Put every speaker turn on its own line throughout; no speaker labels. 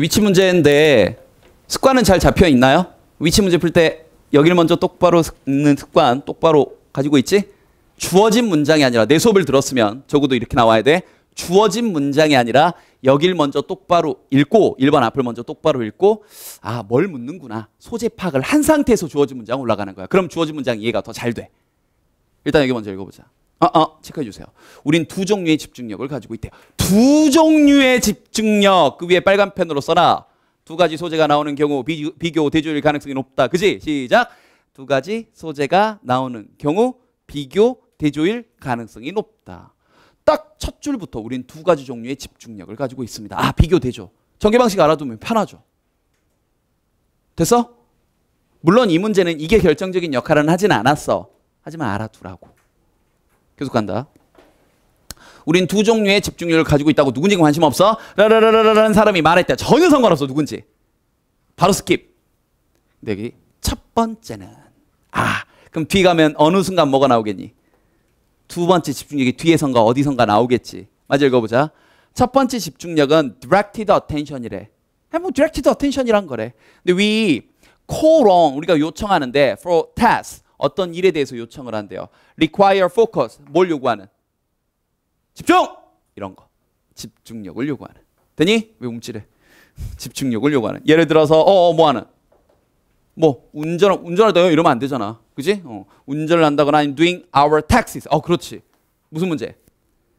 위치 문제인데 습관은 잘 잡혀 있나요? 위치 문제 풀 때 여기를 먼저 똑바로 읽는 습관 똑바로 가지고 있지? 주어진 문장이 아니라 내 수업을 들었으면 적어도 이렇게 나와야 돼. 주어진 문장이 아니라 여길 먼저 똑바로 읽고 1번 앞을 먼저 똑바로 읽고 아 뭘 묻는구나 소재 파악을 한 상태에서 주어진 문장 올라가는 거야 그럼 주어진 문장 이해가 더 잘돼 일단 여기 먼저 읽어보자 아, 아, 체크해 주세요. 우린 두 종류의 집중력을 가지고 있대요. 두 종류의 집중력. 그 위에 빨간 펜으로 써라. 두 가지 소재가 나오는 경우 비, 비교 대조일 가능성이 높다. 그지? 시작. 두 가지 소재가 나오는 경우 비교 대조일 가능성이 높다. 딱 첫 줄부터 우린 두 가지 종류의 집중력을 가지고 있습니다. 아, 비교 대조. 전개 방식 알아두면 편하죠. 됐어? 물론 이 문제는 이게 결정적인 역할은 하진 않았어. 하지만 알아두라고. 계속 간다. 우린 두 종류의 집중력을 가지고 있다고 누군지 관심 없어? 라라라라라는 사람이 말했다. 전혀 상관없어 누군지. 바로 스킵. 근데 여기 첫 번째는 아 그럼 뒤 가면 어느 순간 뭐가 나오겠니? 두 번째 집중력이 뒤에선가 어디선가 나오겠지. 맞아 읽어보자. 첫 번째 집중력은 directed attention이래. 아, 뭐 directed attention이란 거래. 근데 we call on 우리가 요청하는데 for task 어떤 일에 대해서 요청을 한대요. require focus. 뭘 요구하는? 집중! 이런 거. 집중력을 요구하는. 되니? 왜 움찔해? 집중력을 요구하는. 예를 들어서 어, 어 뭐 하는? 뭐 운전 운전하다 이러면 안 되잖아. 그지? 어, 운전을 한다거나 I'm doing our taxes. 어, 그렇지. 무슨 문제?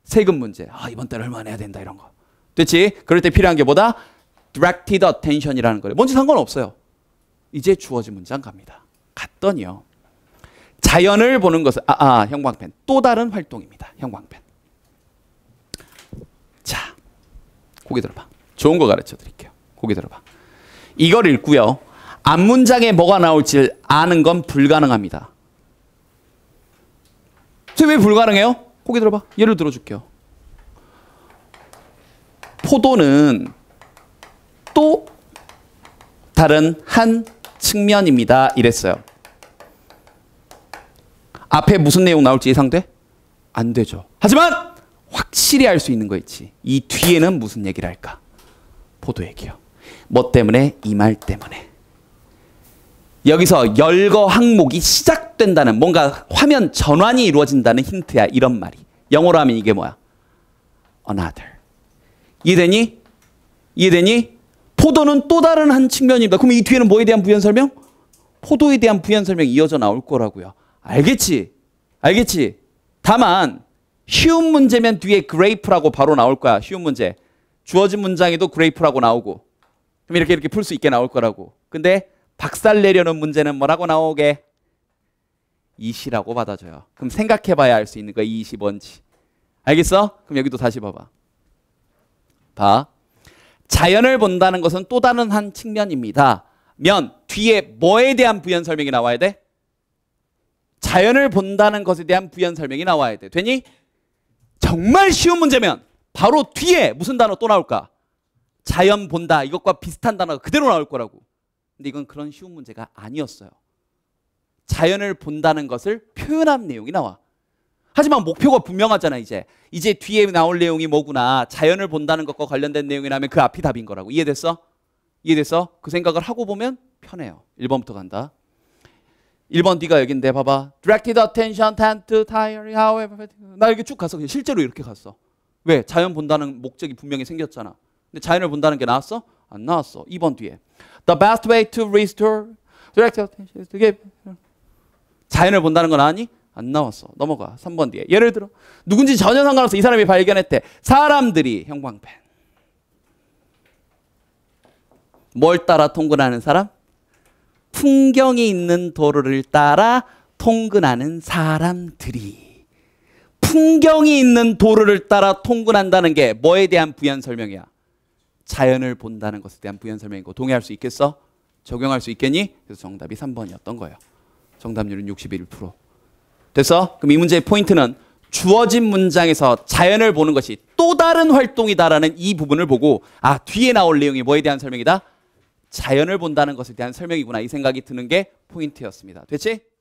세금 문제. 아, 이번 달 얼마 내야 된다 이런 거. 됐지? 그럴 때 필요한 게 뭐다? directed attention이라는 거예요. 뭔지 상관없어요. 이제 주어진 문장 갑니다. 갔더니요. 자연을 보는 것은 아, 아 형광펜 또 다른 활동입니다. 형광펜. 자, 고개 들어봐. 좋은 거 가르쳐 드릴게요. 고개 들어봐. 이걸 읽고요. 앞 문장에 뭐가 나올지 아는 건 불가능합니다. 왜 불가능해요? 고개 들어봐. 예를 들어줄게요. 포도는 또 다른 한 측면입니다. 이랬어요. 앞에 무슨 내용 나올지 예상돼? 안 되죠. 하지만 확실히 알 수 있는 거 있지. 이 뒤에는 무슨 얘기를 할까? 포도 얘기요. 뭐 때문에? 이 말 때문에. 여기서 열거 항목이 시작된다는 뭔가 화면 전환이 이루어진다는 힌트야. 이런 말이. 영어로 하면 이게 뭐야? another. 이해되니? 이해되니? 포도는 또 다른 한 측면입니다. 그럼 이 뒤에는 뭐에 대한 부연 설명? 포도에 대한 부연 설명이 이어져 나올 거라고요. 알겠지. 알겠지. 다만 쉬운 문제면 뒤에 그레이프라고 바로 나올 거야. 쉬운 문제. 주어진 문장에도 그레이프라고 나오고. 그럼 이렇게 이렇게 풀 수 있게 나올 거라고. 근데 박살 내려는 문제는 뭐라고 나오게? 이시라고 받아줘요. 그럼 생각해봐야 알 수 있는 거야. 이시 뭔지. 알겠어? 그럼 여기도 다시 봐봐. 봐. 자연을 본다는 것은 또 다른 한 측면입니다. 면 뒤에 뭐에 대한 부연 설명이 나와야 돼? 자연을 본다는 것에 대한 부연 설명이 나와야 돼. 되니 정말 쉬운 문제면 바로 뒤에 무슨 단어 또 나올까? 자연 본다. 이것과 비슷한 단어가 그대로 나올 거라고. 근데 이건 그런 쉬운 문제가 아니었어요. 자연을 본다는 것을 표현한 내용이 나와. 하지만 목표가 분명하잖아, 이제. 이제 뒤에 나올 내용이 뭐구나. 자연을 본다는 것과 관련된 내용이라면 그 앞이 답인 거라고. 이해됐어? 이해됐어? 그 생각을 하고 보면 편해요. 1번부터 간다. 1번 D가 여긴데 봐봐. Directed attention tend to tire however. 나이렇쭉 가서 실제로 이렇게 갔어. 왜? 자연 본다는 목적이 분명히 생겼잖아. 근데 자연을 본다는 게 나왔어? 안 나왔어. 2번 뒤에. The best way to restore directed attention is to give. 자연을 본다는 건 아니? 안 나왔어. 넘어가. 3번 뒤에. 예를 들어 누군지 전혀 상관없어. 이 사람이 발견했대. 사람들이 형광펜. 뭘 따라 통근하는 사람? 풍경이 있는 도로를 따라 통근하는 사람들이 풍경이 있는 도로를 따라 통근한다는 게 뭐에 대한 부연 설명이야? 자연을 본다는 것에 대한 부연 설명이고 동의할 수 있겠어? 적용할 수 있겠니? 그래서 정답이 3번이었던 거예요. 정답률은 61%. 됐어? 그럼 이 문제의 포인트는 주어진 문장에서 자연을 보는 것이 또 다른 활동이다라는 이 부분을 보고 아 뒤에 나올 내용이 뭐에 대한 설명이다? 자연을 본다는 것에 대한 설명이구나 이 생각이 드는 게 포인트였습니다. 됐지?